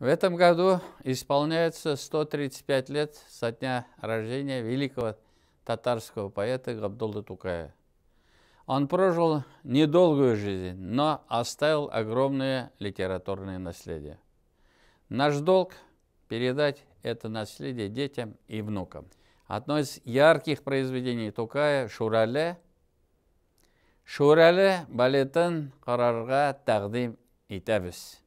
В этом году исполняется 135 лет со дня рождения великого татарского поэта Габдулла Тукая. Он прожил недолгую жизнь, но оставил огромное литературное наследие. Наш долг – передать это наследие детям и внукам. Одно из ярких произведений Тукая – «Шурале». «Шурале балетен карарга тагдим итабис».